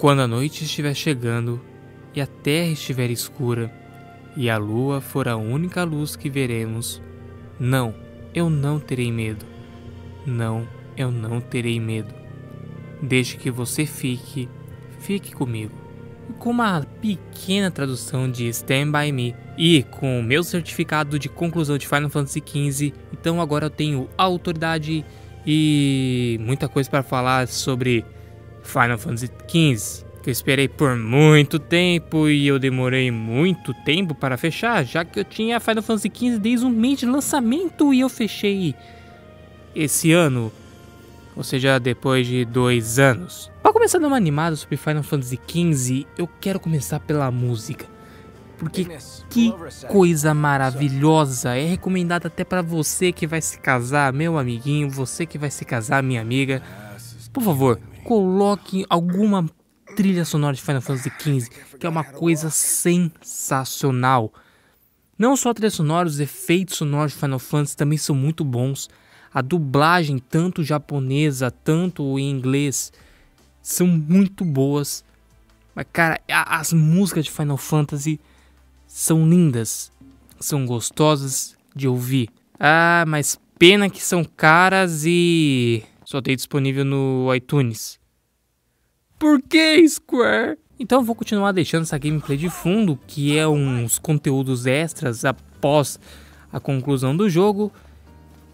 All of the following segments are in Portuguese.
Quando a noite estiver chegando e a terra estiver escura e a lua for a única luz que veremos, não, eu não terei medo. Não, eu não terei medo. Desde que você fique, fique comigo. Com uma pequena tradução de Stand By Me e com o meu certificado de conclusão de Final Fantasy XV, então agora eu tenho autoridade e muita coisa para falar sobre Final Fantasy XV, que eu esperei por muito tempo e eu demorei muito tempo para fechar, já que eu tinha Final Fantasy XV desde um mês de lançamento e eu fechei esse ano, ou seja, depois de dois anos. Para começar a dar uma animada sobre Final Fantasy XV, eu quero começar pela música. Porque que coisa maravilhosa! É recomendada até para você que vai se casar, meu amiguinho, você que vai se casar, minha amiga. Por favor, coloque alguma trilha sonora de Final Fantasy XV, que é uma coisa sensacional. Não só a trilha sonora, os efeitos sonoros de Final Fantasy também são muito bons. A dublagem, tanto japonesa, tanto em inglês, são muito boas. Mas, cara, as músicas de Final Fantasy são lindas, são gostosas de ouvir. Ah, mas pena que são caras e só tem disponível no iTunes. Por que, Square? Então eu vou continuar deixando essa gameplay de fundo, que é uns conteúdos extras após a conclusão do jogo.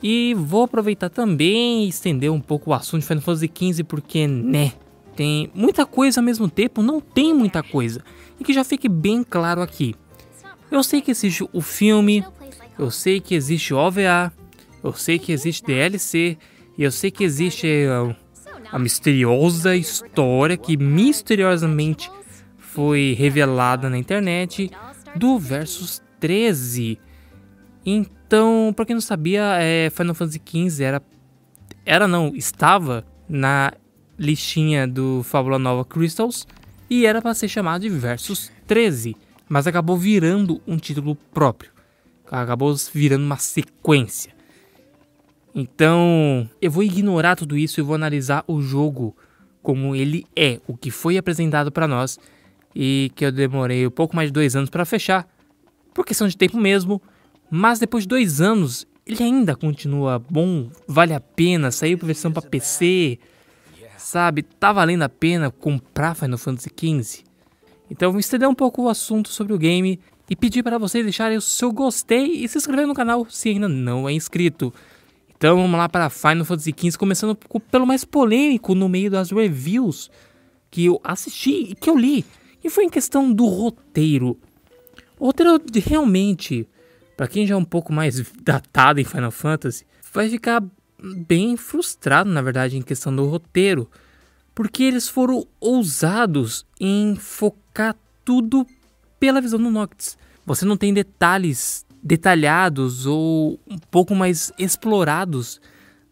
E vou aproveitar também e estender um pouco o assunto de Final Fantasy XV, porque, né, tem muita coisa ao mesmo tempo, não tem muita coisa. E que já fique bem claro aqui. Eu sei que existe o filme, eu sei que existe OVA, eu sei que existe DLC, e eu sei que existe uh, a misteriosa história que misteriosamente foi revelada na internet do Versus 13. Então, para quem não sabia, é, Final Fantasy XV era. Era não, estava na listinha do Fábula Nova Crystals e era para ser chamado de Versus 13, mas acabou virando um título próprio. Acabou virando uma sequência. Então, eu vou ignorar tudo isso e vou analisar o jogo como ele é, o que foi apresentado para nós e que eu demorei um pouco mais de dois anos para fechar, por questão de tempo mesmo. Mas depois de dois anos, ele ainda continua bom, vale a pena, saiu para versão para PC, sabe? Tá valendo a pena comprar Final Fantasy XV. Então, vou estender um pouco o assunto sobre o game e pedir para vocês deixarem o seu gostei e se inscrever no canal se ainda não é inscrito. Então vamos lá para Final Fantasy XV, começando pelo mais polêmico no meio das reviews que eu assisti e que eu li, e foi em questão do roteiro. O roteiro realmente, para quem já é um pouco mais datado em Final Fantasy, vai ficar bem frustrado, na verdade, em questão do roteiro, porque eles foram ousados em focar tudo pela visão do Noctis. Você não tem detalhes detalhados ou um pouco mais explorados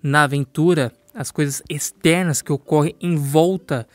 na aventura, as coisas externas que ocorrem em volta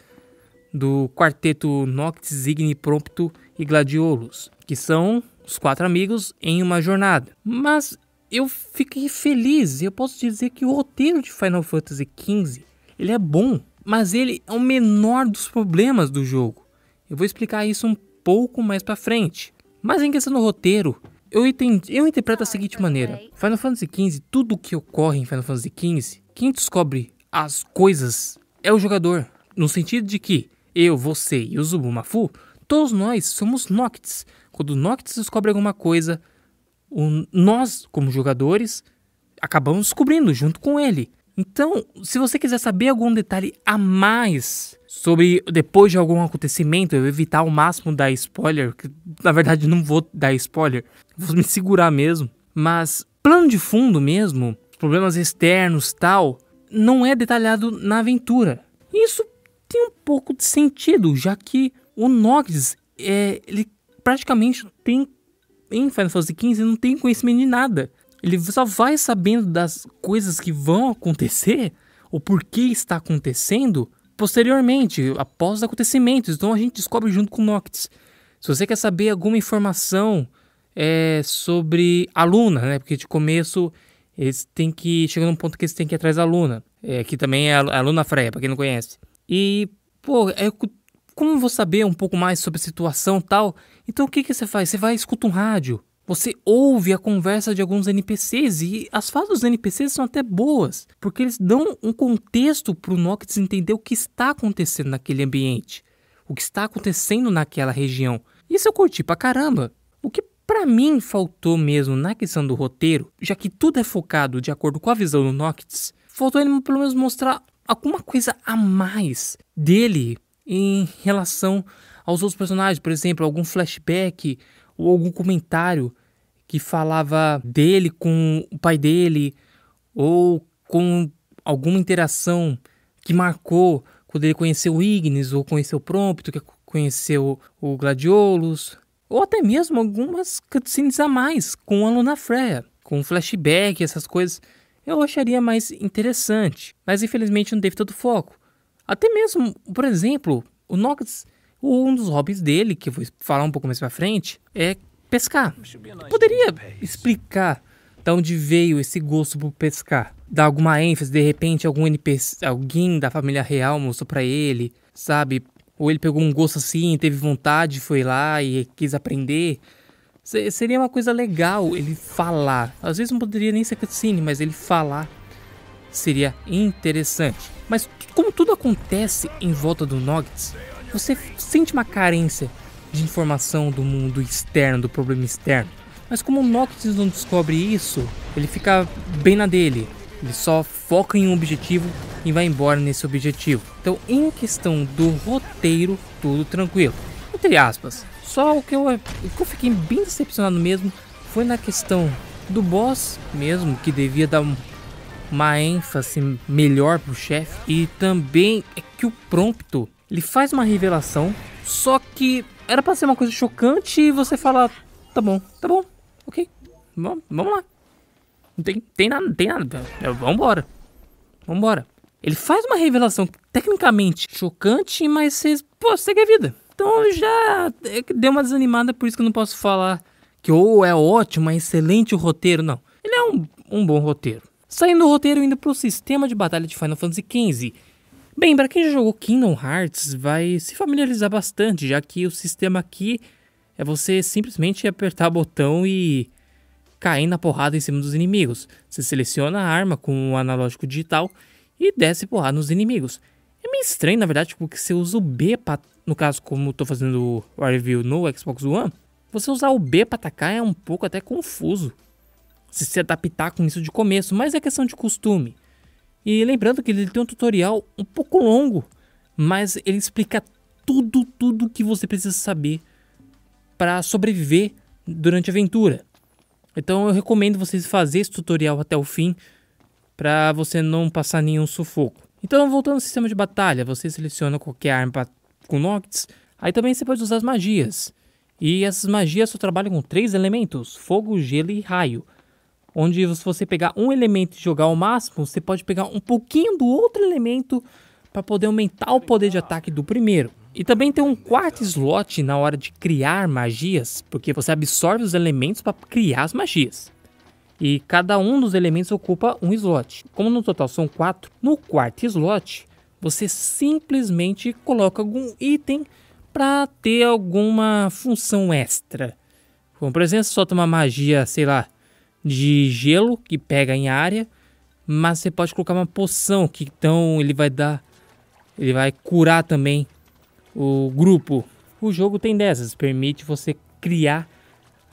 do quarteto Noctis, Igni, Prompto e Gladiolus, que são os quatro amigos em uma jornada. Mas eu fiquei feliz, eu posso dizer que o roteiro de Final Fantasy XV, ele é bom, mas ele é o menor dos problemas do jogo. Eu vou explicar isso um pouco mais para frente. Mas em questão do roteiro, eu, entendi, eu interpreto da tá, seguinte então maneira: Final Fantasy XV, tudo o que ocorre em Final Fantasy XV, quem descobre as coisas é o jogador. No sentido de que eu, você e o Zubumafu, todos nós somos Noctis. Quando o Noctis descobre alguma coisa, o, nós, como jogadores, acabamos descobrindo junto com ele. Então, se você quiser saber algum detalhe a mais sobre depois de algum acontecimento, eu evitar ao máximo dar spoiler, que na verdade não vou dar spoiler, vou me segurar mesmo, mas plano de fundo mesmo, problemas externos, tal, não é detalhado na aventura. Isso tem um pouco de sentido, já que o Nox é, ele praticamente tem em Final Fantasy XV não tem conhecimento de nada. Ele só vai sabendo das coisas que vão acontecer, o porquê está acontecendo, posteriormente, após os acontecimentos. Então a gente descobre junto com Noctis. Se você quer saber alguma informação é, sobre a Luna, né? Porque de começo eles têm que. Chega num ponto que eles têm que ir atrás da Luna. É, que também é a Luna Freya, pra quem não conhece. E, pô, é, como eu vou saber um pouco mais sobre a situação tal? Então o que, que você faz? Você vai escuta um rádio. Você ouve a conversa de alguns NPCs e as falas dos NPCs são até boas, porque eles dão um contexto para o Noctis entender o que está acontecendo naquele ambiente, o que está acontecendo naquela região. Isso eu curti pra caramba. O que para mim faltou mesmo na questão do roteiro, já que tudo é focado de acordo com a visão do Noctis, faltou ele pelo menos mostrar alguma coisa a mais dele em relação aos outros personagens, por exemplo, algum flashback ou algum comentário que falava dele com o pai dele ou com alguma interação que marcou quando ele conheceu o Ignis ou conheceu o Prompto, que conheceu o Gladiolus, ou até mesmo algumas cutscenes a mais com a Luna Freya, com flashback, essas coisas, eu acharia mais interessante, mas infelizmente não teve todo foco. Até mesmo, por exemplo, o Nox, um dos hobbies dele, que eu vou falar um pouco mais pra frente, é pescar. Poderia é é explicar de onde veio esse gosto por pescar. Dar alguma ênfase, de repente algum NPC, alguém da família real mostrou para ele, sabe? Ou ele pegou um gosto assim, teve vontade, foi lá e quis aprender. Seria uma coisa legal ele falar. Às vezes não poderia nem ser cutscene, mas ele falar seria interessante. Mas como tudo acontece em volta do Nuggets, você sente uma carência de informação do mundo externo, do problema externo. Mas como o Noctis não descobre isso, ele fica bem na dele. Ele só foca em um objetivo e vai embora nesse objetivo. Então, em questão do roteiro, tudo tranquilo. Entre aspas. Só o que eu, o que eu fiquei bem decepcionado mesmo foi na questão do boss mesmo, que devia dar uma ênfase melhor pro chefe. E também é que o prompto, ele faz uma revelação, só que era pra ser uma coisa chocante e você fala, tá bom, tá bom, ok, vamos, vamos lá. Não tem, tem nada, não tem nada, é, vambora, vambora. Ele faz uma revelação tecnicamente chocante, mas você, pô, segue a vida. Então já é deu uma desanimada, por isso que eu não posso falar que ou oh, é ótimo, é excelente o roteiro, não. Ele é um, um bom roteiro. Saindo do roteiro e indo pro sistema de batalha de Final Fantasy XV, Bem, para quem já jogou Kingdom Hearts, vai se familiarizar bastante, já que o sistema aqui é você simplesmente apertar botão e cair na porrada em cima dos inimigos. Você seleciona a arma com o analógico digital e desce porrada nos inimigos. É meio estranho, na verdade, porque você usa o B para, no caso, como estou fazendo o review no Xbox One, você usar o B para atacar é um pouco até confuso. Se se adaptar com isso de começo, mas é questão de costume. E lembrando que ele tem um tutorial um pouco longo, mas ele explica tudo, tudo que você precisa saber para sobreviver durante a aventura. Então eu recomendo vocês fazer esse tutorial até o fim para você não passar nenhum sufoco. Então voltando ao sistema de batalha, você seleciona qualquer arma com Noctis, aí também você pode usar as magias. E essas magias só trabalham com três elementos, fogo, gelo e raio onde se você pegar um elemento e jogar ao máximo, você pode pegar um pouquinho do outro elemento para poder aumentar o poder de ataque do primeiro. E também tem um quarto slot na hora de criar magias, porque você absorve os elementos para criar as magias. E cada um dos elementos ocupa um slot. Como no total são quatro, no quarto slot você simplesmente coloca algum item para ter alguma função extra. Como por exemplo, solta uma magia, sei lá, de gelo que pega em área, mas você pode colocar uma poção que então ele vai dar, ele vai curar também o grupo. O jogo tem dessas, permite você criar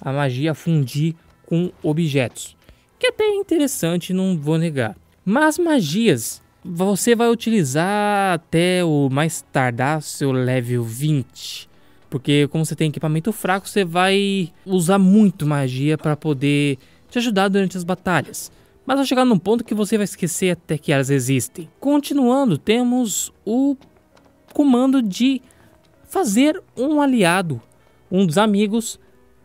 a magia fundir com objetos, que é até é interessante, não vou negar. Mas magias você vai utilizar até o mais tardar seu level 20. Porque como você tem equipamento fraco, você vai usar muito magia para poder te ajudar durante as batalhas, mas vai chegar num ponto que você vai esquecer até que elas existem. Continuando, temos o comando de fazer um aliado, um dos amigos,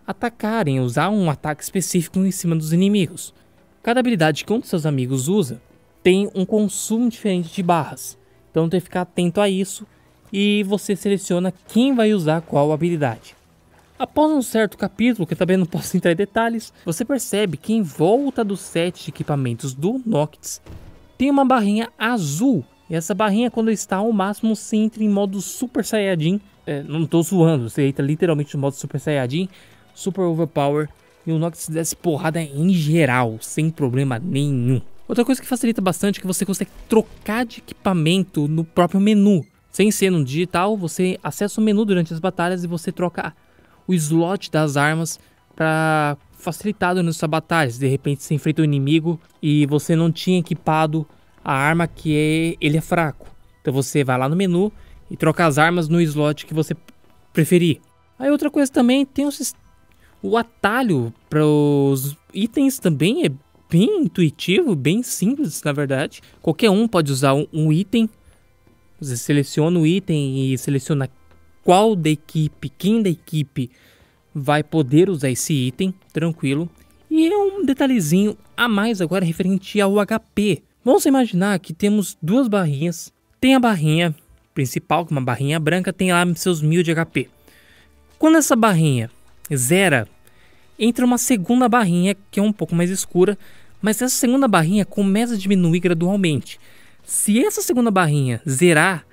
atacarem, usar um ataque específico em cima dos inimigos. Cada habilidade que um dos seus amigos usa tem um consumo diferente de barras, então tem que ficar atento a isso e você seleciona quem vai usar qual habilidade. Após um certo capítulo, que também não posso entrar em detalhes, você percebe que em volta dos de equipamentos do Noctis tem uma barrinha azul. E essa barrinha, é quando está ao máximo, se entra em modo Super Saiyajin. É, não estou zoando, você entra literalmente no modo Super Saiyajin, Super Overpower. E o Noctis desce porrada em geral, sem problema nenhum. Outra coisa que facilita bastante é que você consegue trocar de equipamento no próprio menu. Sem ser no digital, você acessa o menu durante as batalhas e você troca o slot das armas para facilitado nas batalhas. De repente você enfrenta um inimigo e você não tinha equipado a arma que é, ele é fraco. Então você vai lá no menu e troca as armas no slot que você preferir. Aí outra coisa também tem o, o atalho para os itens também é bem intuitivo, bem simples na verdade. Qualquer um pode usar um, um item. Você seleciona o item e seleciona qual da equipe, quem da equipe vai poder usar esse item, tranquilo. E é um detalhezinho a mais agora referente ao HP. Vamos imaginar que temos duas barrinhas. Tem a barrinha principal, que é uma barrinha branca, tem lá seus 1000 de HP. Quando essa barrinha zera, entra uma segunda barrinha que é um pouco mais escura, mas essa segunda barrinha começa a diminuir gradualmente. Se essa segunda barrinha zerar,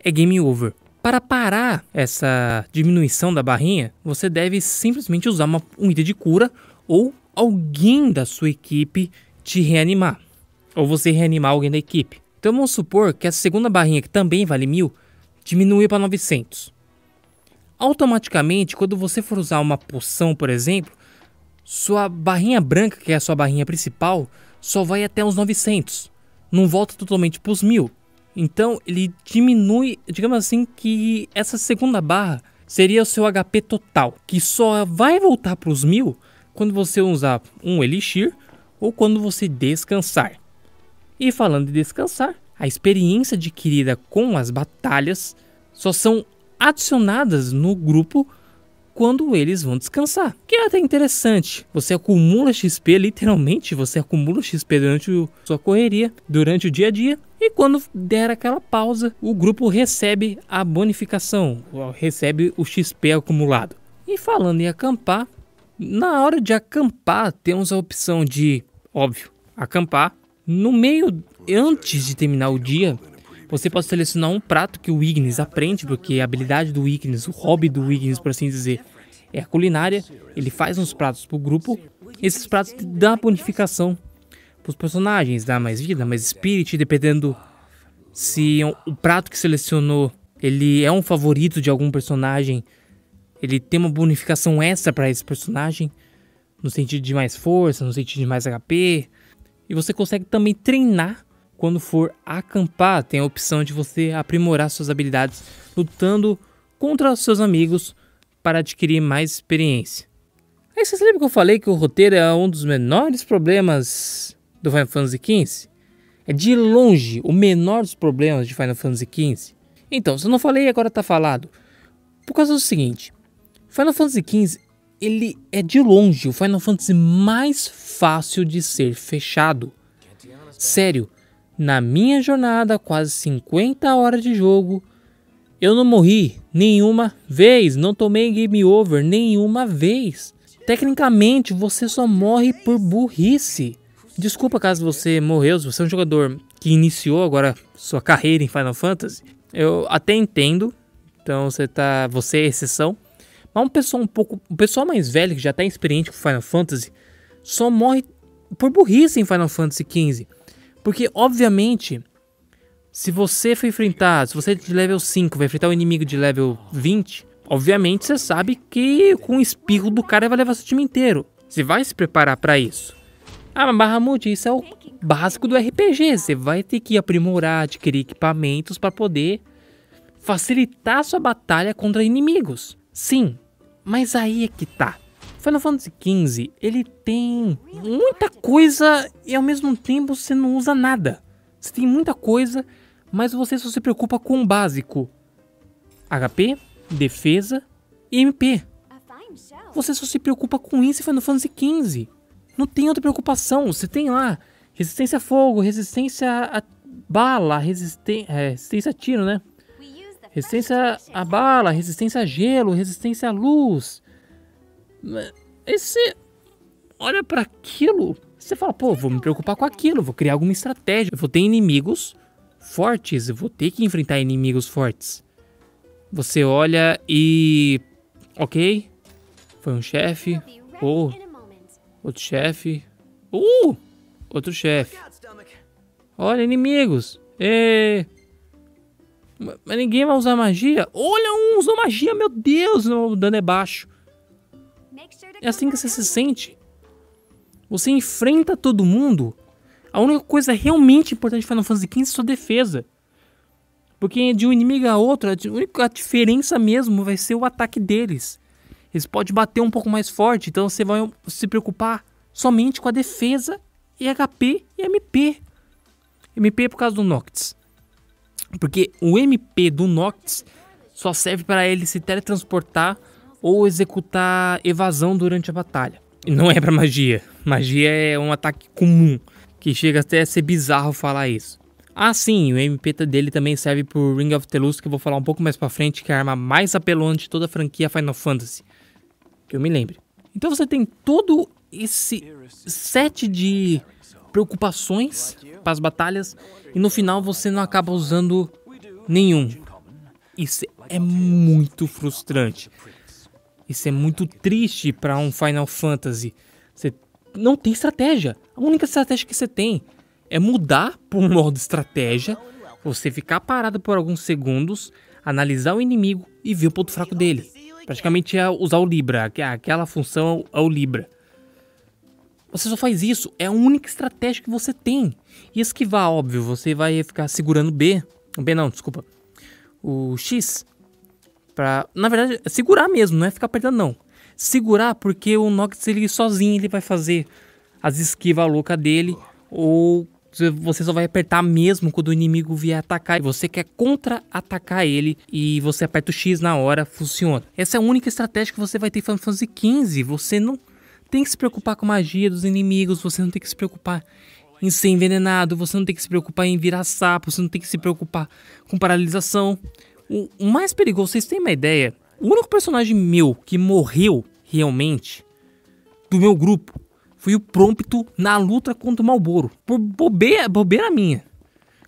é game over. Para parar essa diminuição da barrinha, você deve simplesmente usar uma, um item de cura ou alguém da sua equipe te reanimar. Ou você reanimar alguém da equipe. Então vamos supor que a segunda barrinha, que também vale mil, diminuiu para 900. Automaticamente, quando você for usar uma poção, por exemplo, sua barrinha branca, que é a sua barrinha principal, só vai até os 900. Não volta totalmente para os mil. Então ele diminui, digamos assim, que essa segunda barra seria o seu HP total, que só vai voltar para os mil quando você usar um Elixir ou quando você descansar. E falando de descansar, a experiência adquirida com as batalhas só são adicionadas no grupo quando eles vão descansar. Que é até interessante. Você acumula XP, literalmente, você acumula XP durante o, sua correria, durante o dia a dia, e quando der aquela pausa, o grupo recebe a bonificação, recebe o XP acumulado. E falando em acampar, na hora de acampar, temos a opção de, óbvio, acampar. No meio, antes de terminar o dia, você pode selecionar um prato que o Ignis aprende, porque a habilidade do Ignis, o hobby do Ignis, por assim dizer, é a culinária. Ele faz uns pratos para o grupo. Esses pratos dão bonificação para os personagens, dar mais vida, mais spirit, dependendo se é o prato que selecionou ele é um favorito de algum personagem, ele tem uma bonificação extra para esse personagem, no sentido de mais força, no sentido de mais HP. E você consegue também treinar quando for acampar, tem a opção de você aprimorar suas habilidades lutando contra seus amigos para adquirir mais experiência. Aí vocês lembram que eu falei que o roteiro é um dos menores problemas do Final Fantasy XV é de longe o menor dos problemas de Final Fantasy XV. Então, se eu não falei, agora tá falado. Por causa do seguinte, Final Fantasy XV, ele é de longe o Final Fantasy mais fácil de ser fechado. Sério, na minha jornada, quase 50 horas de jogo, eu não morri nenhuma vez, não tomei game over nenhuma vez. Tecnicamente, você só morre por burrice. Desculpa caso você morreu, se você é um jogador que iniciou agora sua carreira em Final Fantasy, eu até entendo. Então você tá, você é exceção. Mas um pessoal um pouco, um pessoal mais velho que já tá experiente com Final Fantasy, só morre por burrice em Final Fantasy XV. Porque obviamente, se você for enfrentar, se você é de level 5 vai enfrentar um inimigo de level 20, obviamente você sabe que com o espirro do cara vai levar seu time inteiro. Você vai se preparar para isso. Ah, mas Bahamut, isso é o básico do RPG. Você vai ter que aprimorar, adquirir equipamentos para poder facilitar sua batalha contra inimigos. Sim, mas aí é que tá. Final Fantasy XV, ele tem muita coisa e ao mesmo tempo você não usa nada. Você tem muita coisa, mas você só se preocupa com o básico. HP, defesa e MP. Você só se preocupa com isso em Final Fantasy XV não tem outra preocupação. Você tem lá resistência a fogo, resistência a bala, resisten é, resistência a tiro, né? Resistência a bala, resistência a gelo, resistência à luz. Esse. Olha para aquilo. Você fala, pô, vou me preocupar com aquilo, vou criar alguma estratégia. vou ter inimigos fortes, vou ter que enfrentar inimigos fortes. Você olha e. Ok, foi um chefe. Ou oh, Outro chefe. Uh! Outro chefe. Olha, inimigos. É... Mas ninguém vai usar magia? Olha, um usou magia, meu Deus, o dano é baixo. É assim que você se sente. Você enfrenta todo mundo. A única coisa realmente importante de Final Fantasy XV é sua defesa. Porque de um inimigo a outro, a única diferença mesmo vai ser o ataque deles. Eles podem bater um pouco mais forte, então você vai se preocupar somente com a defesa e HP e MP. MP é por causa do Noctis. Porque o MP do Noctis só serve para ele se teletransportar ou executar evasão durante a batalha. E não é para magia. Magia é um ataque comum, que chega até a ser bizarro falar isso. Ah, sim, o MP dele também serve pro Ring of Telus, que eu vou falar um pouco mais pra frente, que é a arma mais apelona de toda a franquia Final Fantasy que eu me lembre. Então você tem todo esse set de preocupações para as batalhas e no final você não acaba usando nenhum. Isso é muito frustrante. Isso é muito triste para um Final Fantasy. Você não tem estratégia. A única estratégia que você tem é mudar para um modo estratégia, você ficar parado por alguns segundos, analisar o inimigo e ver o ponto fraco dele praticamente é usar o Libra, é aquela função é o Libra. Você só faz isso, é a única estratégia que você tem. E esquivar, óbvio, você vai ficar segurando B, B não, desculpa, o X, pra, na verdade, é segurar mesmo, não é ficar apertando não. Segurar porque o Nox ele sozinho ele vai fazer as esquivas loucas dele ou você só vai apertar mesmo quando o inimigo vier atacar. e Você quer contra-atacar ele e você aperta o X na hora, funciona. Essa é a única estratégia que você vai ter em Final Fantasy XV. Você não tem que se preocupar com a magia dos inimigos, você não tem que se preocupar em ser envenenado, você não tem que se preocupar em virar sapo, você não tem que se preocupar com paralisação. o mais perigoso, vocês têm uma ideia? O único personagem meu que morreu realmente do meu grupo fui o prompto na luta contra o Malboro. Por bobeira, bobeira minha.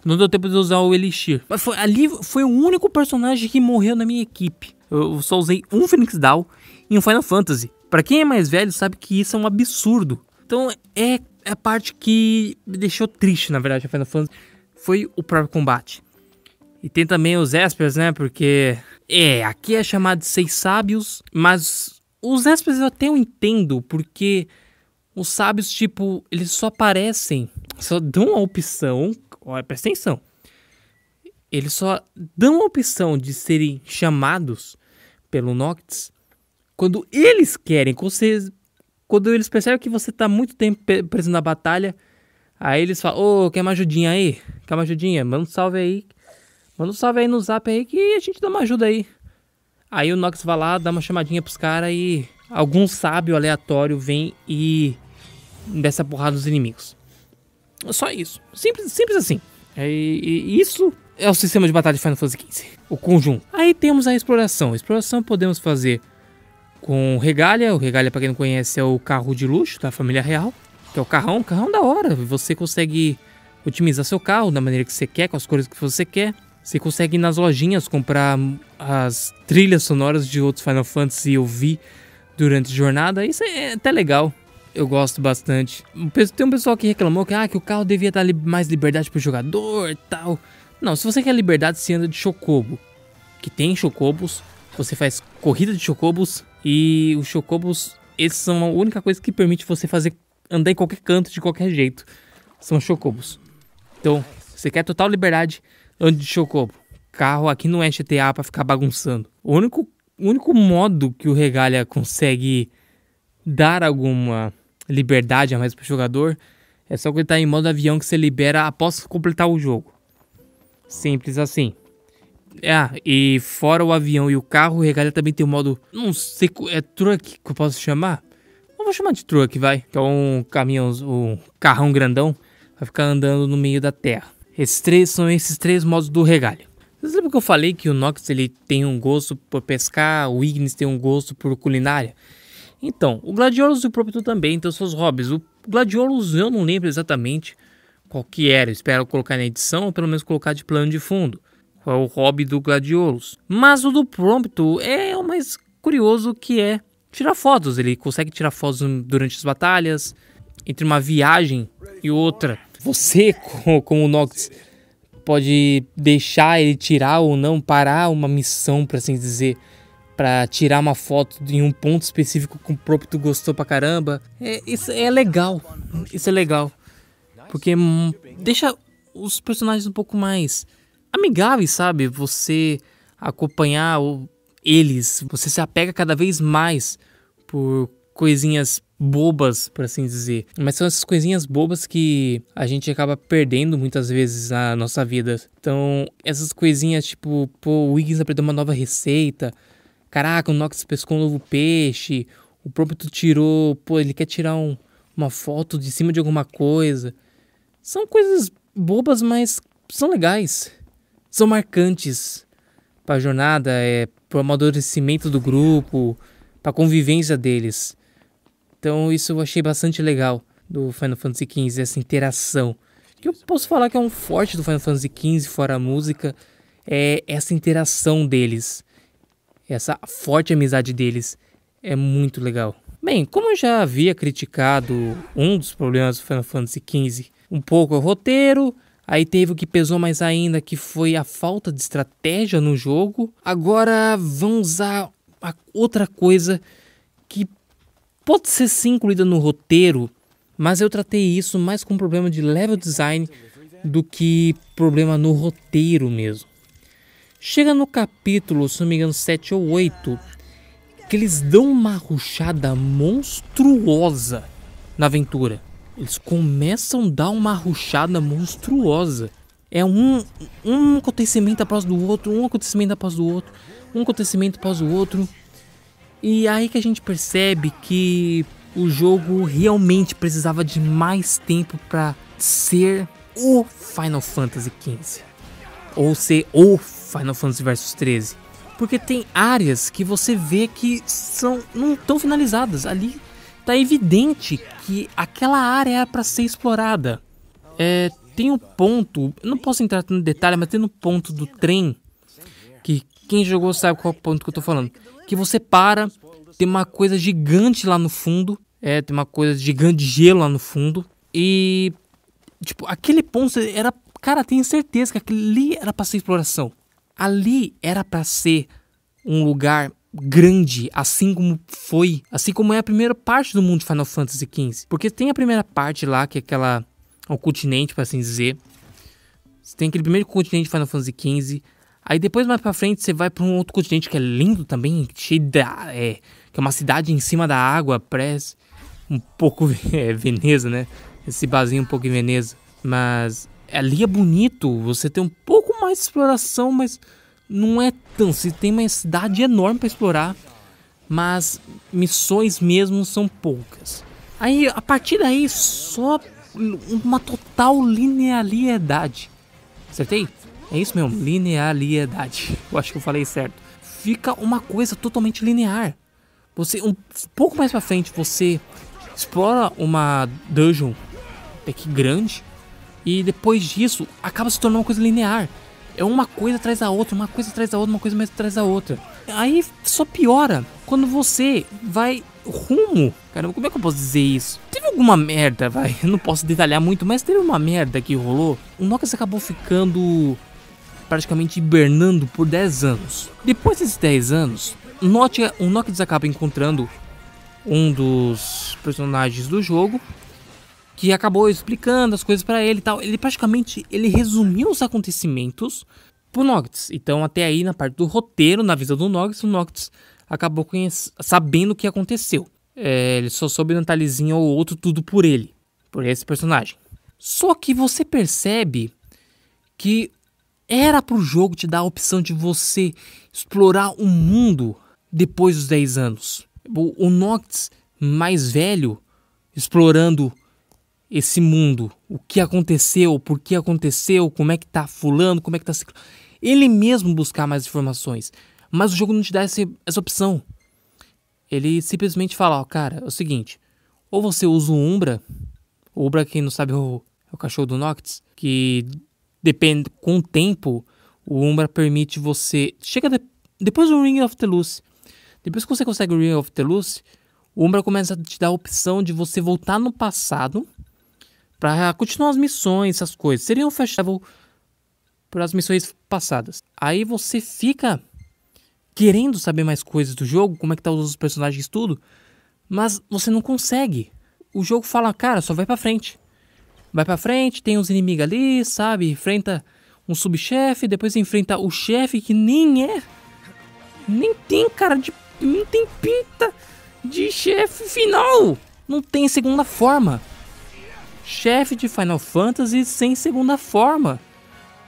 Não deu tempo de usar o Elixir. Mas foi, ali foi o único personagem que morreu na minha equipe. Eu só usei um Phoenix Down em um Final Fantasy. Para quem é mais velho sabe que isso é um absurdo. Então é a parte que me deixou triste, na verdade, a Final Fantasy. Foi o próprio combate. E tem também os Espers, né? Porque. É, aqui é chamado de Seis Sábios, mas os Espers eu até eu entendo, porque os sábios, tipo, eles só aparecem, só dão a opção, olha, presta atenção, eles só dão a opção de serem chamados pelo Noctis quando eles querem, quando, vocês, quando eles percebem que você está muito tempo preso na batalha, aí eles falam, ô, oh, quer uma ajudinha aí? Quer uma ajudinha? Manda um salve aí. Manda um salve aí no zap aí que a gente dá uma ajuda aí. Aí o Nox vai lá, dá uma chamadinha pros caras e algum sábio aleatório vem e dessa porrada dos inimigos. Só isso. Simples, simples assim. É, e, e isso é o sistema de batalha de Final Fantasy XV. O conjunto. Aí temos a exploração. A exploração podemos fazer com regalha. O regalha, para quem não conhece, é o carro de luxo da família real. Que é o carrão. Carrão da hora. Você consegue otimizar seu carro da maneira que você quer, com as cores que você quer. Você consegue ir nas lojinhas comprar as trilhas sonoras de outros Final Fantasy e ouvir durante a jornada. Isso é até legal eu gosto bastante. Tem um pessoal que reclamou que, ah, que o carro devia dar mais liberdade pro jogador e tal. Não, se você quer liberdade, você anda de chocobo. Que tem chocobos, você faz corrida de chocobos e os chocobos, esses são a única coisa que permite você fazer andar em qualquer canto de qualquer jeito. São chocobos. Então, você quer total liberdade, ande de chocobo. Carro aqui não é GTA para ficar bagunçando. O único, o único modo que o Regalia consegue dar alguma liberdade a mais pro jogador, é só quando ele tá em modo avião que você libera após completar o jogo. Simples assim. É, ah, e fora o avião e o carro, o regalia também tem o um modo. Não sei, é truck que eu posso chamar? Não vou chamar de truck, vai. Que é um caminhão, um carrão grandão. Vai ficar andando no meio da terra. Esses três são esses três modos do regalho. Vocês lembram que eu falei que o Nox ele tem um gosto por pescar, o Ignis tem um gosto por culinária? Então, o Gladiolus e o Prompto também têm então, seus hobbies. O Gladiolus eu não lembro exatamente qual que era, eu espero colocar na edição ou pelo menos colocar de plano de fundo. Qual é o hobby do Gladiolus? Mas o do Prompto é o mais curioso que é tirar fotos. Ele consegue tirar fotos durante as batalhas, entre uma viagem e outra. Você, como o Nox, pode deixar ele tirar ou não parar uma missão, para assim dizer para tirar uma foto em um ponto específico com o próprio tu gostou pra caramba. É, isso é legal. Isso é legal. Porque hum, deixa os personagens um pouco mais amigáveis, sabe? Você acompanhar eles, você se apega cada vez mais por coisinhas bobas, por assim dizer. Mas são essas coisinhas bobas que a gente acaba perdendo muitas vezes na nossa vida. Então, essas coisinhas tipo, pô, o Wiggins aprendeu uma nova receita, Caraca, o Nox pescou um novo peixe. O próprio tirou. Pô, ele quer tirar um, uma foto de cima de alguma coisa. São coisas bobas, mas são legais. São marcantes para a jornada, é, para o amadurecimento do grupo, para a convivência deles. Então, isso eu achei bastante legal do Final Fantasy XV, essa interação. Que eu posso falar que é um forte do Final Fantasy XV, fora a música, é essa interação deles essa forte amizade deles é muito legal. Bem, como eu já havia criticado um dos problemas do Final Fantasy XV, um pouco o roteiro, aí teve o que pesou mais ainda, que foi a falta de estratégia no jogo. Agora vamos a, outra coisa que pode ser sim incluída no roteiro, mas eu tratei isso mais com problema de level design do que problema no roteiro mesmo. Chega no capítulo, se não me engano, 7 ou 8, que eles dão uma ruchada monstruosa na aventura. Eles começam a dar uma ruchada monstruosa. É um, um acontecimento após do outro, um acontecimento após do outro, um acontecimento após o outro. E aí que a gente percebe que o jogo realmente precisava de mais tempo para ser o Final Fantasy XV. Ou ser o Final Fantasy Versus 13. Porque tem áreas que você vê que são não estão finalizadas. Ali tá evidente que aquela área é para ser explorada. É, tem um ponto, não posso entrar no detalhe, mas tem um ponto do trem que quem jogou sabe qual ponto que eu tô falando. Que você para, tem uma coisa gigante lá no fundo. É, tem uma coisa gigante de gelo lá no fundo. E, tipo, aquele ponto era. Cara, tenho certeza que aquele ali era pra ser exploração ali era para ser um lugar grande, assim como foi, assim como é a primeira parte do mundo de Final Fantasy XV. Porque tem a primeira parte lá, que é aquela. o continente, para assim dizer. Você tem aquele primeiro continente de Final Fantasy XV. Aí depois, mais pra frente, você vai para um outro continente que é lindo também, cheio da. É, que é uma cidade em cima da água, parece. Um pouco. É, Veneza, né? Esse barzinho um pouco em Veneza. Mas ali é bonito, você tem um pouco mais de exploração, mas não é tão. Você tem uma cidade enorme para explorar, mas missões mesmo são poucas. Aí, a partir daí, só uma total linealidade. Acertei? É isso mesmo, linearidade. Eu acho que eu falei certo. Fica uma coisa totalmente linear. Você, um pouco mais pra frente, você explora uma dungeon até que grande, e depois disso, acaba se tornando uma coisa linear. É uma coisa atrás da outra, uma coisa atrás da outra, uma coisa mais atrás da outra. Aí só piora quando você vai rumo. Cara, como é que eu posso dizer isso? Teve alguma merda, vai. Eu não posso detalhar muito, mas teve uma merda que rolou. O Nokia acabou ficando praticamente hibernando por 10 anos. Depois desses 10 anos, Nokia, o Nokia acaba encontrando um dos personagens do jogo que acabou explicando as coisas para ele e tal. Ele praticamente ele resumiu os acontecimentos pro Noctis. Então, até aí, na parte do roteiro, na visão do Noctis, o Noctis acabou sabendo o que aconteceu. É, ele só soube Natalizinha ou outro tudo por ele, por esse personagem. Só que você percebe que era pro jogo te dar a opção de você explorar o mundo depois dos 10 anos. O Noctis mais velho explorando esse mundo, o que aconteceu, por que aconteceu, como é que tá fulano, como é que tá ciclo. Ele mesmo buscar mais informações. Mas o jogo não te dá essa, essa opção. Ele simplesmente fala, ó, cara, é o seguinte, ou você usa o Umbra, o Umbra, quem não sabe, é o, é o cachorro do Noctis, que depende com o tempo, o Umbra permite você... Chega de, depois do Ring of the Luce. Depois que você consegue o Ring of the Luce, o Umbra começa a te dar a opção de você voltar no passado para continuar as missões, essas coisas. Seria um festival para as missões passadas. Aí você fica querendo saber mais coisas do jogo, como é que tá os personagens tudo, mas você não consegue. O jogo fala, cara, só vai para frente. Vai para frente, tem uns inimigos ali, sabe? Enfrenta um subchefe, depois enfrenta o chefe que nem é nem tem cara de nem tem pinta de chefe final. Não tem segunda forma chefe de Final Fantasy sem segunda forma.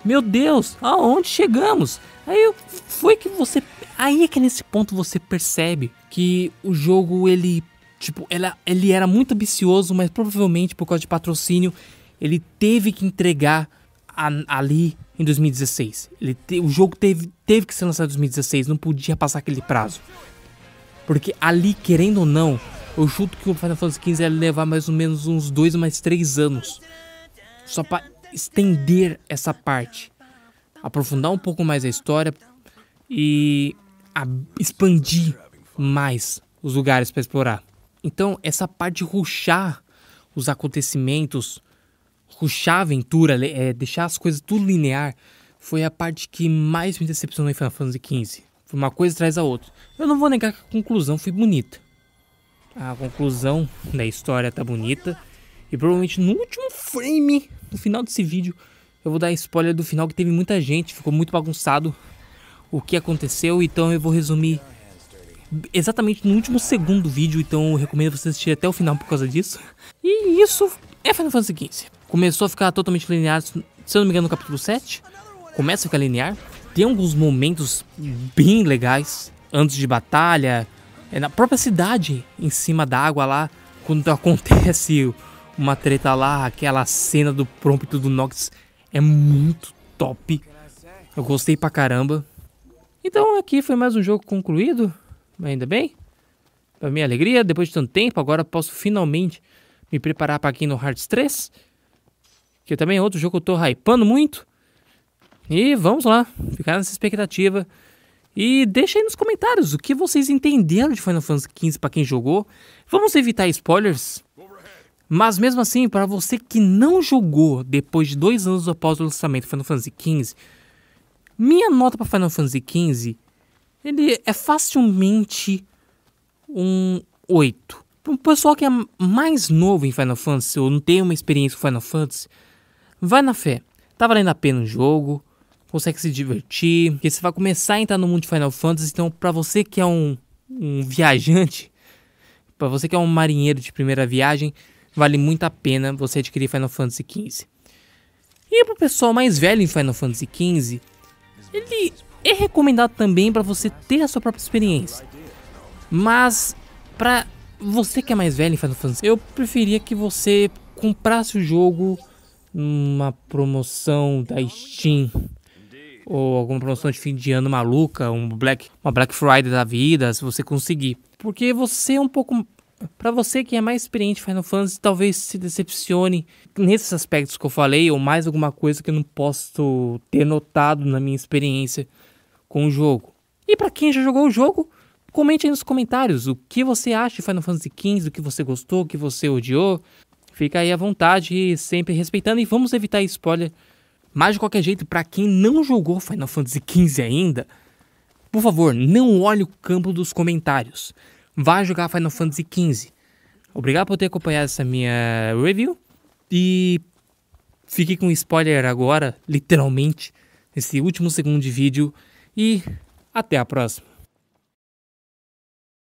Meu Deus, aonde chegamos? Aí foi que você, aí é que nesse ponto você percebe que o jogo ele tipo, ela, ele era muito ambicioso, mas provavelmente por causa de patrocínio ele teve que entregar a, ali em 2016. Ele te, o jogo teve, teve que ser lançado em 2016, não podia passar aquele prazo. Porque ali, querendo ou não, eu chuto que o Final Fantasy XV ia levar mais ou menos uns dois, mais três anos. Só para estender essa parte. Aprofundar um pouco mais a história e expandir mais os lugares para explorar. Então, essa parte de ruxar os acontecimentos, ruxar a aventura, é, deixar as coisas tudo linear, foi a parte que mais me decepcionou em Final Fantasy XV. Foi uma coisa atrás da outra. Eu não vou negar que a conclusão foi bonita. A conclusão da história tá bonita. E provavelmente no último frame, no final desse vídeo, eu vou dar spoiler do final que teve muita gente, ficou muito bagunçado o que aconteceu, então eu vou resumir exatamente no último segundo do vídeo, então eu recomendo você assistir até o final por causa disso. E isso é Final Fantasy XV. Começou a ficar totalmente linear, se eu não me engano, no capítulo 7. Começa a ficar linear. Tem alguns momentos bem legais antes de batalha, é na própria cidade, em cima d'água lá, quando acontece uma treta lá, aquela cena do prompto do Nox é muito top. Eu gostei pra caramba. Então aqui foi mais um jogo concluído, ainda bem. Pra minha alegria, depois de tanto tempo, agora posso finalmente me preparar para aqui no Hearts 3. Que também é outro jogo que eu tô hypando muito. E vamos lá, ficar nessa expectativa. E deixa aí nos comentários o que vocês entenderam de Final Fantasy XV para quem jogou. Vamos evitar spoilers. Mas mesmo assim, para você que não jogou depois de dois anos após o lançamento do Final Fantasy XV, minha nota para Final Fantasy XV ele é facilmente um 8. Para um pessoal que é mais novo em Final Fantasy ou não tem uma experiência com Final Fantasy, vai na fé. Tá valendo a pena o jogo, consegue se divertir, que você vai começar a entrar no mundo de Final Fantasy. Então, para você que é um, um viajante, para você que é um marinheiro de primeira viagem, vale muito a pena você adquirir Final Fantasy XV. E pro pessoal mais velho em Final Fantasy XV, ele é recomendado também para você ter a sua própria experiência. Mas para você que é mais velho em Final Fantasy, eu preferia que você comprasse o jogo numa promoção da Steam ou alguma promoção de fim de ano maluca, um Black, uma Black Friday da vida, se você conseguir. Porque você é um pouco para você que é mais experiente Final Fantasy, talvez se decepcione nesses aspectos que eu falei, ou mais alguma coisa que eu não posso ter notado na minha experiência com o jogo. E para quem já jogou o jogo, comente aí nos comentários o que você acha de Final Fantasy XV, o que você gostou, o que você odiou. Fica aí à vontade, sempre respeitando, e vamos evitar spoiler mas de qualquer jeito, para quem não jogou Final Fantasy XV ainda, por favor, não olhe o campo dos comentários. Vá jogar Final Fantasy XV. Obrigado por ter acompanhado essa minha review e fique com spoiler agora, literalmente, nesse último segundo de vídeo e até a próxima.